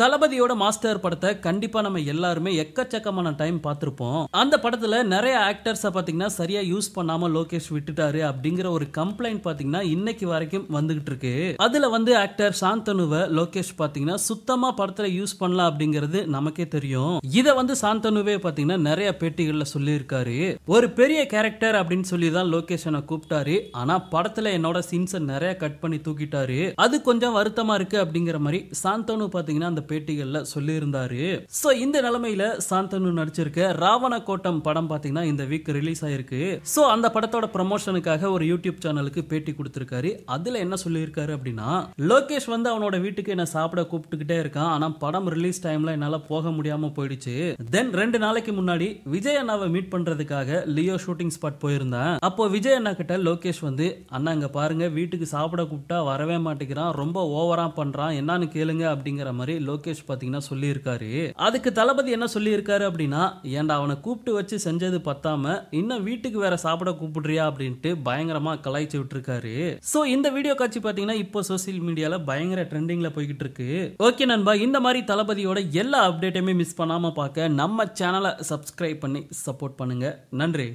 தளபதியோட மாஸ்டர் படத்தை கண்டிப்பா நம்ம எல்லாருமே எக்கச்சக்கமான டைம் பார்த்துருப்போம் அந்த படத்துல நிறைய ஆக்டர்ஸை பார்த்தீங்கன்னா சரியா யூஸ் பண்ணாம லோகேஷ் விட்டுட்டாரு அப்படிங்கிற ஒரு கம்ப்ளைண்ட் பாத்தீங்கன்னா இன்னைக்கு வரைக்கும் வந்துகிட்டு இருக்கு அதுல வந்து ஆக்டர் சாந்தனுவை லோகேஷ் பாத்தீங்கன்னா சுத்தமா படத்துல யூஸ் பண்ணலாம் அப்படிங்கிறது நமக்கே தெரியும் இதை வந்து சாந்தனுவே பாத்தீங்கன்னா நிறைய பேட்டிகள்ல சொல்லியிருக்காரு ஒரு பெரிய கேரக்டர் அப்படின்னு சொல்லி தான் லோகேஷ் கூப்பிட்டாரு ஆனா படத்துல என்னோட சீன்ஸை நிறைய கட் பண்ணி தூக்கிட்டாரு அது கொஞ்சம் வருத்தமா இருக்கு அப்படிங்கிற மாதிரி சாந்தனு பார்த்தீங்கன்னா அந்த பேட்டிகளில் சொல்லியிருந்தாரு சோ இந்த நிலைமையில சாந்தனு நடிச்சிருக்க ராவண கோட்டம் படம் பாத்தீங்கன்னா இந்த வீக் ரிலீஸ் ஆயிருக்கு சோ அந்த படத்தோட ப்ரமோஷனுக்காக ஒரு யூடியூப் சேனலுக்கு பேட்டி கொடுத்துருக்காரு அதுல என்ன சொல்லியிருக்காரு அப்படின்னா லோகேஷ் வந்து அவனோட வீட்டுக்கு என்ன சாப்பிட கூப்பிட்டுக்கிட்டே இருக்கான் ஆனா படம் ரிலீஸ் டைம்ல என்னால போக முடியாம போயிடுச்சு தென் ரெண்டு நாளைக்கு முன்னாடி விஜய் அண்ணாவை மீட் பண்றதுக்காக லியோ ஷூட்டிங் ஸ்பாட் போயிருந்தேன் அப்போ விஜய் அண்ணா கிட்ட லோகேஷ் வந்து அண்ணா இங்க பாருங்க வீட்டுக்கு சாப்பிட கூப்பிட்டா வரவே மாட்டேங்கிறான் ரொம்ப ஓவரா பண்றான் என்னன்னு கேளுங்க அப்படிங்கிற மாதிரி லோகேஷ் பார்த்தீங்கன்னா சொல்லியிருக்காரு அதுக்கு தளபதி என்ன சொல்லியிருக்காரு அப்படின்னா ஏன்டா அவனை கூப்பிட்டு வச்சு செஞ்சது பத்தாம இன்னும் வீட்டுக்கு வேற சாப்பிட கூப்பிடுறியா அப்படின்ட்டு பயங்கரமாக கலாய்ச்சி விட்டுருக்காரு ஸோ இந்த வீடியோ காட்சி பார்த்தீங்கன்னா இப்போ சோசியல் மீடியாவில் பயங்கர ட்ரெண்டிங்கில் போய்கிட்டு இருக்கு ஓகே நண்பா இந்த மாதிரி தளபதியோட எல்லா அப்டேட்டையுமே மிஸ் பண்ணாமல் பார்க்க நம்ம சேனலை சப்ஸ்கிரைப் பண்ணி சப்போர்ட் பண்ணுங்கள் நன்றி